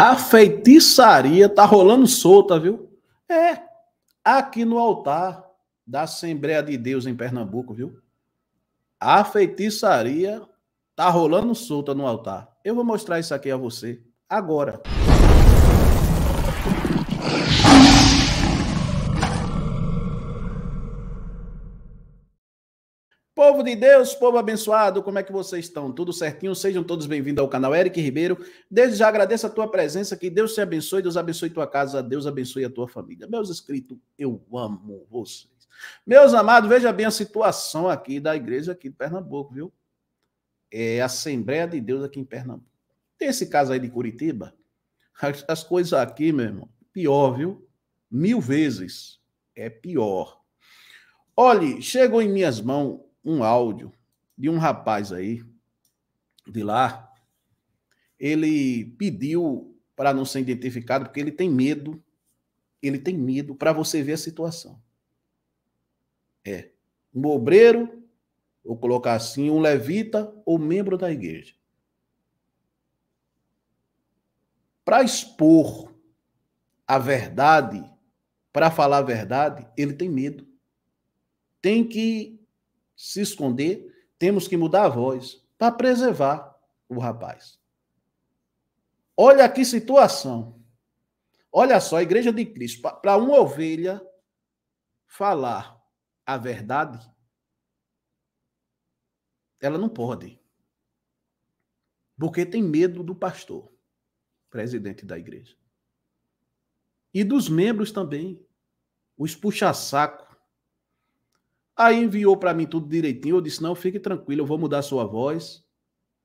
A feitiçaria tá rolando solta, viu? É, aqui no altar da Assembleia de Deus em Pernambuco, viu? A feitiçaria tá rolando solta no altar. Eu vou mostrar isso aqui a você agora. Povo de Deus, povo abençoado, como é que vocês estão? Tudo certinho? Sejam todos bem-vindos ao canal Eric Ribeiro. Desde já agradeço a tua presença, que Deus te abençoe, Deus abençoe tua casa, Deus abençoe a tua família. Meus inscritos, eu amo vocês. Meus amados, veja bem a situação aqui da igreja aqui de Pernambuco, viu? É a Assembleia de Deus aqui em Pernambuco. Tem esse caso aí de Curitiba, as, as coisas aqui, meu irmão, pior, viu? Mil vezes é pior. Olhe, chegou em minhas mãos um áudio de um rapaz aí de lá. Ele pediu para não ser identificado porque ele tem medo. Ele tem medo para você ver a situação. É um obreiro, ou colocar assim, um levita ou membro da igreja. Para expor a verdade, para falar a verdade, ele tem medo. Tem que se esconder, temos que mudar a voz para preservar o rapaz. Olha que situação. Olha só, a Igreja de Cristo, para uma ovelha falar a verdade, ela não pode. Porque tem medo do pastor, presidente da igreja. E dos membros também. Os puxa-saco Aí enviou para mim tudo direitinho. Eu disse: não, fique tranquilo, eu vou mudar sua voz.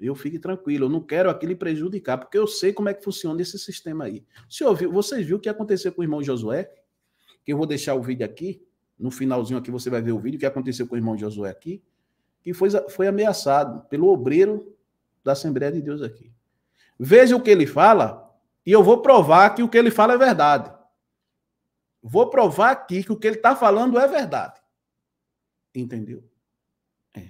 Eu fique tranquilo, eu não quero aquele prejudicar, porque eu sei como é que funciona esse sistema aí. Você ouviu, vocês viram o que aconteceu com o irmão Josué? Que eu vou deixar o vídeo aqui, no finalzinho aqui você vai ver o vídeo, o que aconteceu com o irmão Josué aqui, que foi, foi ameaçado pelo obreiro da Assembleia de Deus aqui. Veja o que ele fala, e eu vou provar que o que ele fala é verdade. Vou provar aqui que o que ele está falando é verdade. Entendeu? É.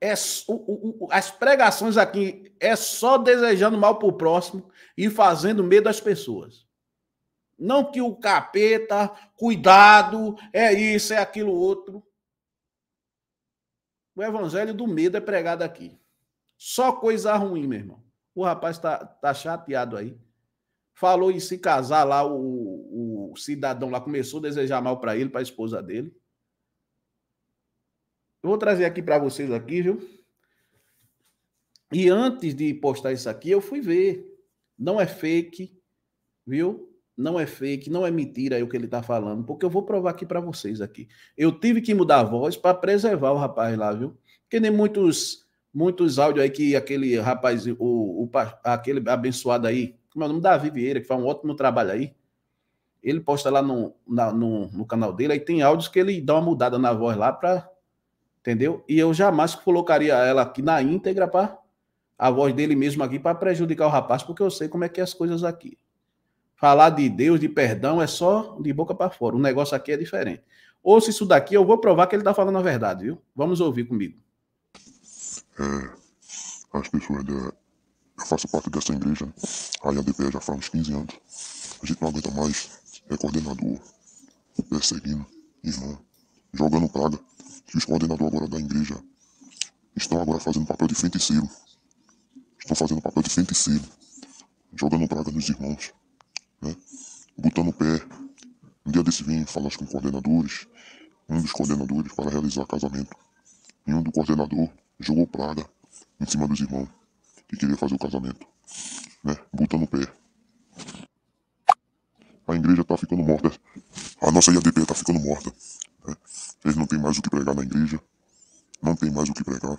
é o, o, as pregações aqui é só desejando mal para o próximo e fazendo medo às pessoas. Não que o capeta, cuidado, é isso, é aquilo outro. O evangelho do medo é pregado aqui. Só coisa ruim, meu irmão. O rapaz tá, tá chateado aí. Falou em se casar lá, o, o cidadão lá começou a desejar mal para ele, para a esposa dele. Eu vou trazer aqui para vocês aqui, viu? E antes de postar isso aqui, eu fui ver. Não é fake, viu? Não é fake, não é mentira aí o que ele está falando, porque eu vou provar aqui para vocês aqui. Eu tive que mudar a voz para preservar o rapaz lá, viu? Porque nem muitos muitos áudios aí que aquele rapaz, o, o aquele abençoado aí, como é o nome? Davi Vieira, que faz um ótimo trabalho aí. Ele posta lá no, na, no, no canal dele, aí tem áudios que ele dá uma mudada na voz lá para Entendeu? E eu jamais colocaria ela aqui na íntegra para a voz dele mesmo aqui para prejudicar o rapaz, porque eu sei como é que é as coisas aqui. Falar de Deus, de perdão, é só de boca para fora. O negócio aqui é diferente. Ou se isso daqui, eu vou provar que ele está falando a verdade, viu? Vamos ouvir comigo. É, as pessoas é da, eu faço parte dessa igreja, Aí a IADP já faz uns 15 anos. A gente não aguenta mais, é coordenador, perseguindo, irmã, jogando praga que os coordenadores agora da igreja estão agora fazendo papel de feiticeiro. Estão fazendo papel de feiticeiro, jogando praga nos irmãos, né? botando o pé. Um dia desse vim falar com coordenadores, um dos coordenadores para realizar casamento. E um do coordenador jogou praga em cima dos irmãos que queria fazer o casamento, né? botando o pé. A igreja está ficando morta. A nossa IADP está ficando morta. Né? Eles não têm mais o que pregar na igreja. Não tem mais o que pregar.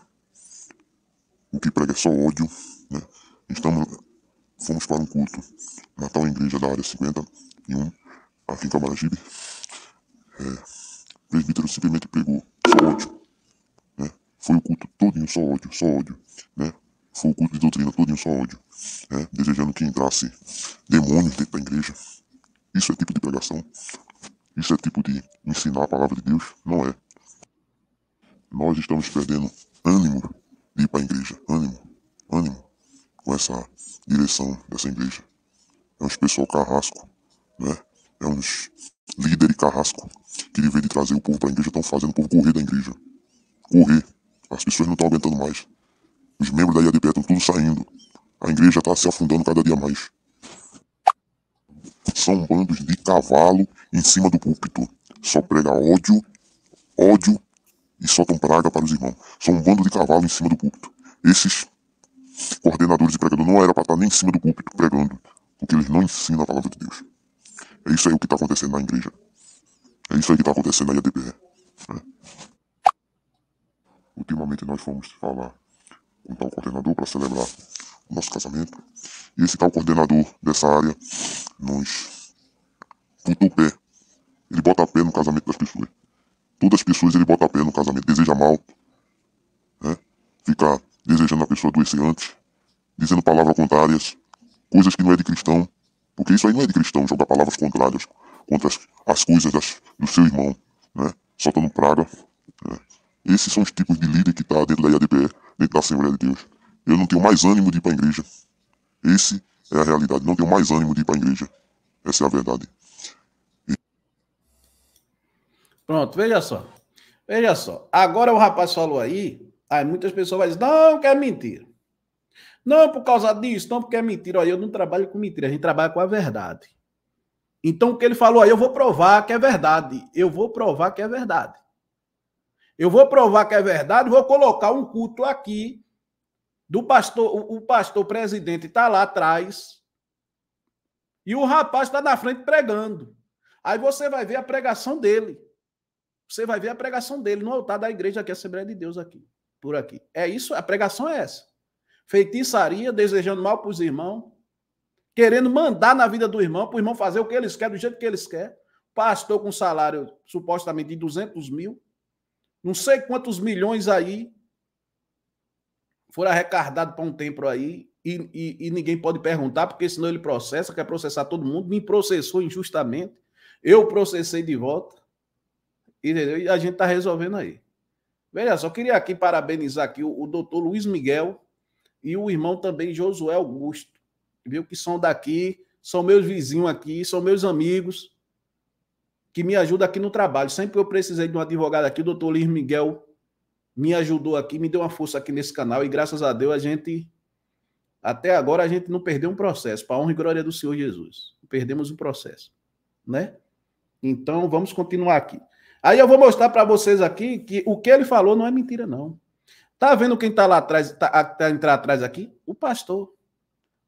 O que prega é só ódio. Né? Estamos, fomos para um culto na tal igreja da área 51, aqui em Camaragibe. É, o presbítero simplesmente pregou só ódio. Né? Foi o culto todinho só ódio, só ódio. Né? Foi o culto de doutrina todinho só ódio. Né? Desejando que entrasse demônios dentro da igreja. Isso é tipo de pregação. Isso é tipo de ensinar a palavra de Deus? Não é. Nós estamos perdendo ânimo de ir para a igreja. Ânimo. Ânimo. Com essa direção dessa igreja. É uns pessoal carrasco, né? É uns líderes carrasco que em vez de trazer o povo para a igreja estão fazendo o povo correr da igreja. Correr. As pessoas não estão aguentando mais. Os membros da IADP estão tudo saindo. A igreja está se afundando cada dia mais são bandos de cavalo em cima do púlpito. Só prega ódio, ódio e soltam praga para os irmãos. São um bando de cavalo em cima do púlpito. Esses coordenadores e pregadores não era para estar tá nem em cima do púlpito pregando, porque eles não ensinam a palavra de Deus. É isso aí o que está acontecendo na igreja. É isso aí que está acontecendo na IADPR. É. Ultimamente nós fomos falar com tal coordenador para celebrar o nosso casamento. E esse tal coordenador dessa área nos. Botou o pé. Ele bota pé no casamento das pessoas. Todas as pessoas ele bota pé no casamento. Deseja mal. Né? Fica desejando a pessoa adoecer antes. Dizendo palavras contrárias. Coisas que não é de cristão. Porque isso aí não é de cristão, jogar palavras contrárias contra as, as coisas das, do seu irmão. Né? Soltando praga. Né? Esses são os tipos de líder que está dentro da IADPE, dentro da Assembleia de Deus. Eu não tenho mais ânimo de ir para a igreja. Esse é a realidade. Não tenho mais ânimo de ir para a igreja. Essa é a verdade. E... Pronto, veja só. Veja só. Agora o rapaz falou aí, aí muitas pessoas vão dizer, não, que é mentira. Não, por causa disso, não, porque é mentira. Olha, eu não trabalho com mentira, a gente trabalha com a verdade. Então o que ele falou aí, eu vou provar que é verdade. Eu vou provar que é verdade. Eu vou provar que é verdade, vou colocar um culto aqui do pastor, o, pastor presidente está lá atrás e o rapaz está na frente pregando. Aí você vai ver a pregação dele. Você vai ver a pregação dele no altar da igreja aqui, a Assembleia de Deus aqui, por aqui. É isso, a pregação é essa. Feitiçaria, desejando mal para os irmãos, querendo mandar na vida do irmão, para o irmão fazer o que eles querem, do jeito que eles querem. Pastor com salário supostamente de 200 mil, não sei quantos milhões aí, for arrecadado para um tempo aí e, e, e, ninguém pode perguntar, porque senão ele processa, quer processar todo mundo, me processou injustamente, eu processei de volta, entendeu? E a gente está resolvendo aí. Veja só, queria aqui parabenizar aqui o, o doutor Luiz Miguel e o irmão também Josué Augusto, viu? Que são daqui, são meus vizinhos aqui, são meus amigos, que me ajudam aqui no trabalho. Sempre que eu precisei de um advogado aqui, o doutor Luiz Miguel me ajudou aqui, me deu uma força aqui nesse canal e graças a Deus a gente até agora a gente não perdeu um processo, para a honra e glória do Senhor Jesus. Perdemos um processo, né? Então vamos continuar aqui. Aí eu vou mostrar para vocês aqui que o que ele falou não é mentira não. Tá vendo quem tá lá atrás, tá, tá entrar atrás aqui? O pastor.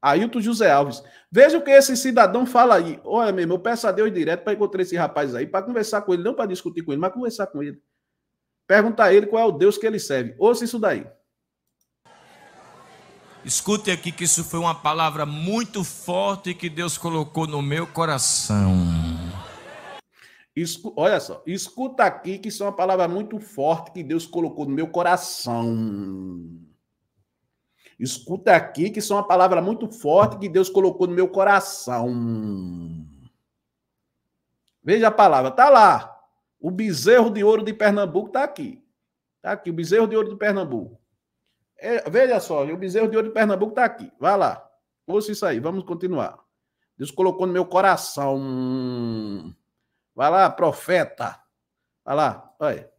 Ailton José Alves. Veja o que esse cidadão fala aí. Olha, meu irmão, eu peço a Deus direto para encontrar esse rapaz aí, para conversar com ele, não para discutir com ele, mas conversar com ele. Pergunta a ele qual é o Deus que ele serve. Ouça isso daí. Escute aqui que isso foi uma palavra muito forte que Deus colocou no meu coração. Escu Olha só, escuta aqui que isso é uma palavra muito forte que Deus colocou no meu coração. Escuta aqui que isso é uma palavra muito forte que Deus colocou no meu coração. Veja a palavra, tá lá. O bezerro de ouro de Pernambuco está aqui. Está aqui, o bezerro de ouro de Pernambuco. É, veja só, o bezerro de ouro de Pernambuco está aqui. Vai lá. Ouça isso aí, vamos continuar. Deus colocou no meu coração. Vai lá, profeta. Vai lá, olha.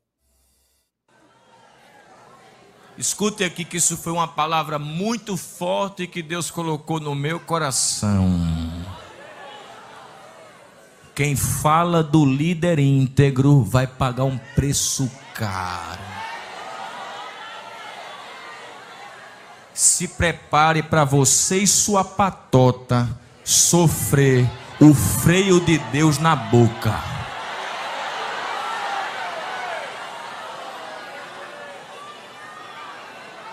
Escute aqui que isso foi uma palavra muito forte que Deus colocou no meu coração. Quem fala do líder íntegro vai pagar um preço caro. Se prepare para você e sua patota sofrer o freio de Deus na boca.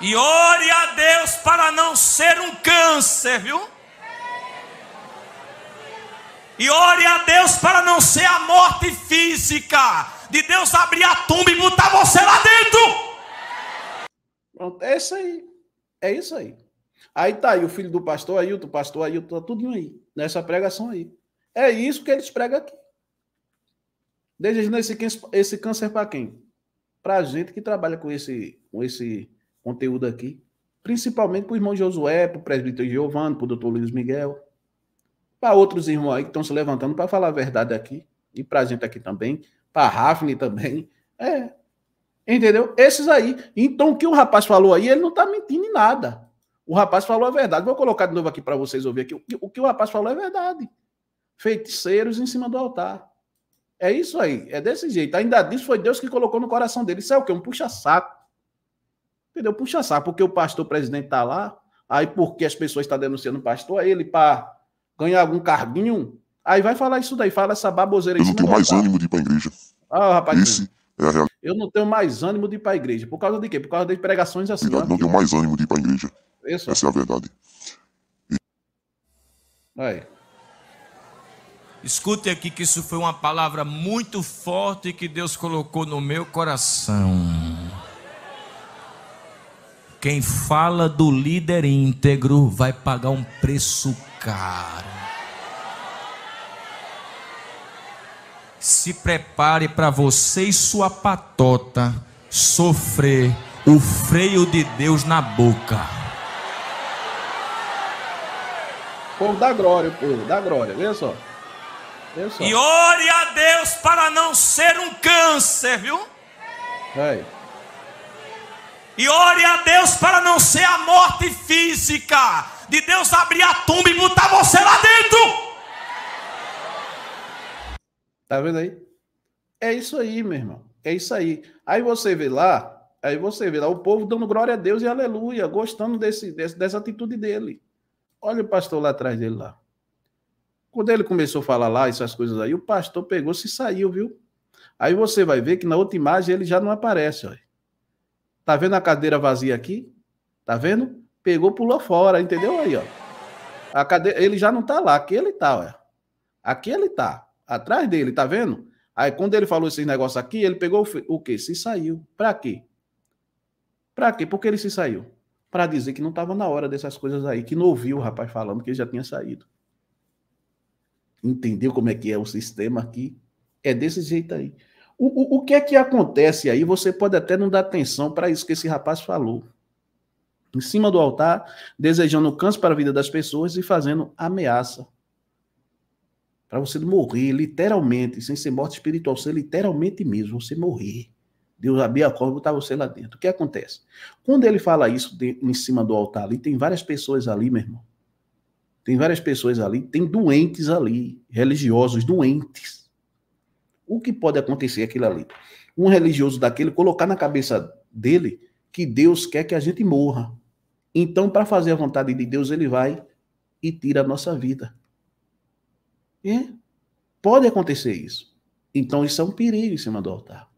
E ore a Deus para não ser um câncer, viu? E ore a Deus para não ser a morte física. De Deus abrir a tumba e botar você lá dentro. Pronto, é isso aí. É isso aí. Aí tá aí o filho do pastor Ailton, pastor Ailton, tá tudo aí. Nessa pregação aí. É isso que eles pregam aqui. Desejando esse, esse câncer para quem? Para a gente que trabalha com esse, com esse conteúdo aqui. Principalmente para o irmão Josué, para o presbítero Giovanni, para o doutor Luiz Miguel para outros irmãos aí que estão se levantando para falar a verdade aqui, e para a gente aqui também, para a também. É. Entendeu? Esses aí. Então, o que o rapaz falou aí, ele não está mentindo em nada. O rapaz falou a verdade. Vou colocar de novo aqui para vocês ouvir aqui. O que o rapaz falou é verdade. Feiticeiros em cima do altar. É isso aí, é desse jeito. Ainda disso foi Deus que colocou no coração dele. Isso é o quê? Um puxa-saco. Entendeu? Puxa-saco, porque o pastor presidente está lá, aí porque as pessoas estão tá denunciando o pastor, aí ele para ganhar algum carguinho, aí vai falar isso daí, fala essa baboseira aí. Eu não tenho mais ânimo de ir pra igreja. Ah, rapaz. Esse é a realidade. Eu não tenho mais ânimo de ir pra igreja. Por causa de quê? Por causa das pregações assim. Verdade, não tenho mais ânimo de ir pra igreja. Isso. Essa é a verdade. E... Aí. Escute aqui que isso foi uma palavra muito forte que Deus colocou no meu coração. Quem fala do líder íntegro vai pagar um preço caro. Se prepare para você e sua patota sofrer o freio de Deus na boca. povo dá glória, o povo dá glória, veja só. só. E ore a Deus para não ser um câncer, viu? É. E ore a Deus para não ser a morte física, de Deus abrir a tumba e botar você lá dentro. Tá vendo aí? É isso aí, meu irmão. É isso aí. Aí você vê lá, aí você vê lá o povo dando glória a Deus e aleluia, gostando desse, desse dessa atitude dele. Olha o pastor lá atrás dele lá. Quando ele começou a falar lá, essas coisas aí, o pastor pegou, se saiu, viu? Aí você vai ver que na outra imagem ele já não aparece, olha. Tá vendo a cadeira vazia aqui? Tá vendo? Pegou, pulou fora, entendeu aí, ó? A cadeira, ele já não tá lá, aqui ele tá, ó. Aqui ele tá, atrás dele, tá vendo? Aí quando ele falou esse negócio aqui, ele pegou o quê? Se saiu. Para quê? Para quê? Porque ele se saiu. Para dizer que não estava na hora dessas coisas aí, que não ouviu o rapaz falando que ele já tinha saído. Entendeu como é que é o sistema aqui? É desse jeito aí. O, o, o que é que acontece aí? Você pode até não dar atenção para isso que esse rapaz falou. Em cima do altar, desejando câncer para a vida das pessoas e fazendo ameaça. Para você morrer, literalmente, sem ser morte espiritual, ser literalmente mesmo, você morrer. Deus abriu a cova e botar você lá dentro. O que acontece? Quando ele fala isso de, em cima do altar ali, tem várias pessoas ali, meu irmão. Tem várias pessoas ali, tem doentes ali, religiosos doentes o que pode acontecer é aquilo ali? Um religioso daquele colocar na cabeça dele que Deus quer que a gente morra. Então, para fazer a vontade de Deus, ele vai e tira a nossa vida. É. Pode acontecer isso. Então, isso é um perigo em cima do altar.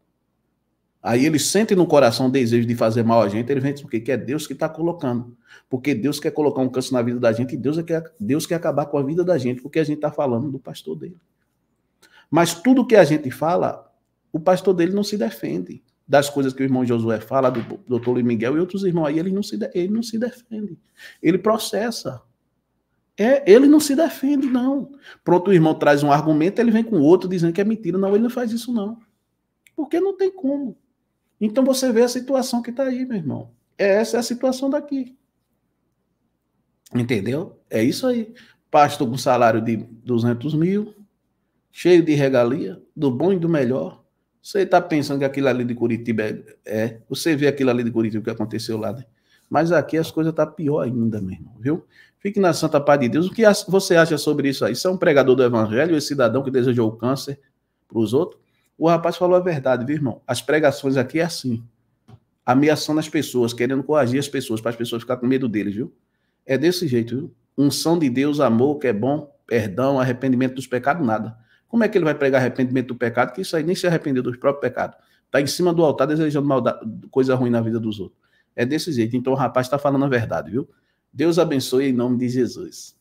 Aí ele sente no coração o desejo de fazer mal a gente, ele vem porque que é Deus que está colocando. Porque Deus quer colocar um câncer na vida da gente e Deus é quer, Deus quer acabar com a vida da gente, porque a gente está falando do pastor dele. Mas tudo que a gente fala, o pastor dele não se defende. Das coisas que o irmão Josué fala, do doutor Luiz Miguel e outros irmãos aí, ele não se, ele não se defende. Ele processa. É, ele não se defende, não. Pronto, o irmão traz um argumento, ele vem com outro dizendo que é mentira. Não, ele não faz isso, não. Porque não tem como. Então você vê a situação que está aí, meu irmão. É, essa é a situação daqui. Entendeu? É isso aí. Pastor com salário de 200 mil, cheio de regalia, do bom e do melhor. Você está pensando que aquilo ali de Curitiba é, é, Você vê aquilo ali de Curitiba que aconteceu lá, né? Mas aqui as coisas estão tá pior ainda mesmo, viu? Fique na santa paz de Deus. O que você acha sobre isso aí? Você é um pregador do evangelho, esse cidadão que desejou o câncer para os outros? O rapaz falou a verdade, viu, irmão? As pregações aqui é assim. Ameaçando as pessoas, querendo coagir as pessoas, para as pessoas ficarem com medo deles, viu? É desse jeito, viu? Unção de Deus, amor, que é bom, perdão, arrependimento dos pecados, nada. Como é que ele vai pregar arrependimento do pecado, que isso aí nem se arrependeu dos próprios pecados? Está em cima do altar desejando maldade, coisa ruim na vida dos outros. É desse jeito. Então o rapaz está falando a verdade, viu? Deus abençoe em nome de Jesus.